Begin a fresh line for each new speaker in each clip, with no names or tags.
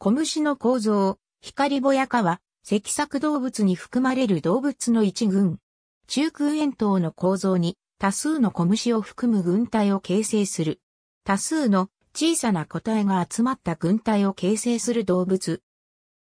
小虫の構造、光ぼやかは、赤作動物に含まれる動物の一群。中空円筒の構造に多数の小虫を含む群体を形成する。多数の小さな個体が集まった群体を形成する動物。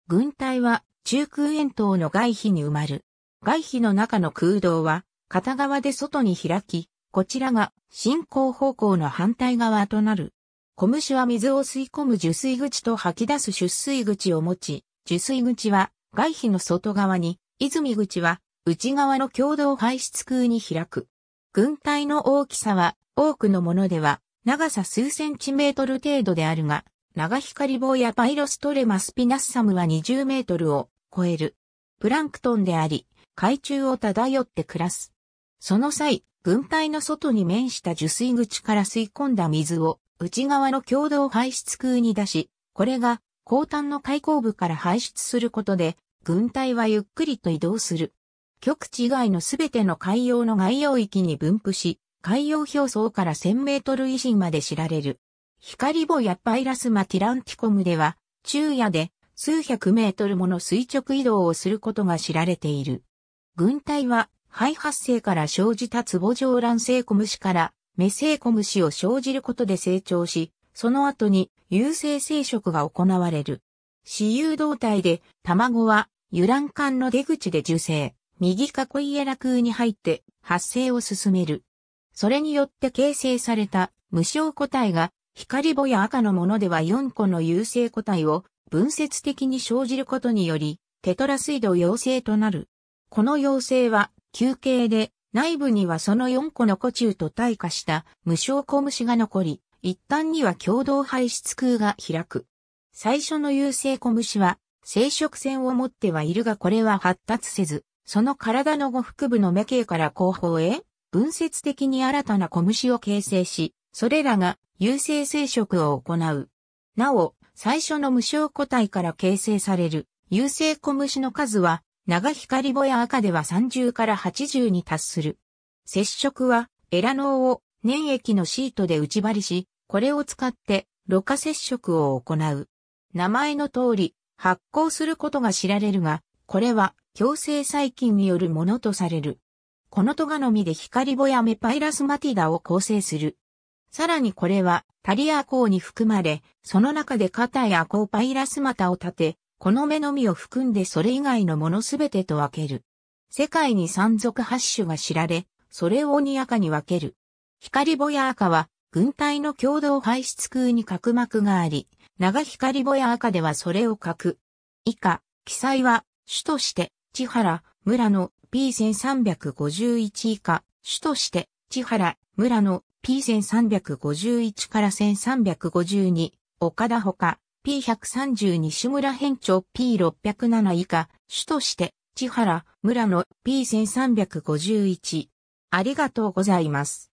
群体は中空円筒の外皮に埋まる。外皮の中の空洞は片側で外に開き、こちらが進行方向の反対側となる。小虫は水を吸い込む受水口と吐き出す出水口を持ち、受水口は外皮の外側に、泉口は内側の共同排出空に開く。軍隊の大きさは多くのものでは長さ数センチメートル程度であるが、長光棒やパイロストレマスピナッサムは20メートルを超える。プランクトンであり、海中を漂って暮らす。その際、軍隊の外に面した受水口から吸い込んだ水を内側の共同排出空に出し、これが後端の開口部から排出することで、軍隊はゆっくりと移動する。極地以外のすべての海洋の外洋域に分布し、海洋表層から1000メートル以上まで知られる。光ボやパイラスマティランティコムでは、昼夜で数百メートルもの垂直移動をすることが知られている。軍隊は、肺発生から生じた壺状卵性コムシからメセイコ虫を生じることで成長し、その後に有性生殖が行われる。雌雄動体で卵は油卵管の出口で受精、右囲いエラ空に入って発生を進める。それによって形成された無償個体が光母や赤のものでは4個の有性個体を分節的に生じることにより、テトラ水道陽性となる。この陽性は、休憩で内部にはその4個の古中と退化した無償小虫が残り、一旦には共同排出空が開く。最初の有性小虫は、生殖腺を持ってはいるがこれは発達せず、その体の後腹部の目径から後方へ、分節的に新たな小虫を形成し、それらが有性生殖を行う。なお、最初の無償個体から形成される有性小虫の数は長光ぼや赤では30から80に達する。接触は、エラノーを粘液のシートで内張りし、これを使って、ろ過接触を行う。名前の通り、発酵することが知られるが、これは、強制細菌によるものとされる。このトガの実で光ぼやメパイラスマティダを構成する。さらにこれは、タリア鋼に含まれ、その中で肩や鋼パイラスマタを立て、この目のみを含んでそれ以外のものすべてと分ける。世界に山賊八種が知られ、それをに赤に分ける。光ぼや赤は、軍隊の共同排出空に角膜があり、長光ぼや赤ではそれを書く。以下、記載は、主として、千原、村の P1351 以下、主として、千原、村の P1351 から1352、岡田ほか、P132 西村編長 P607 以下、主として、千原、村の P1351。ありがとうございます。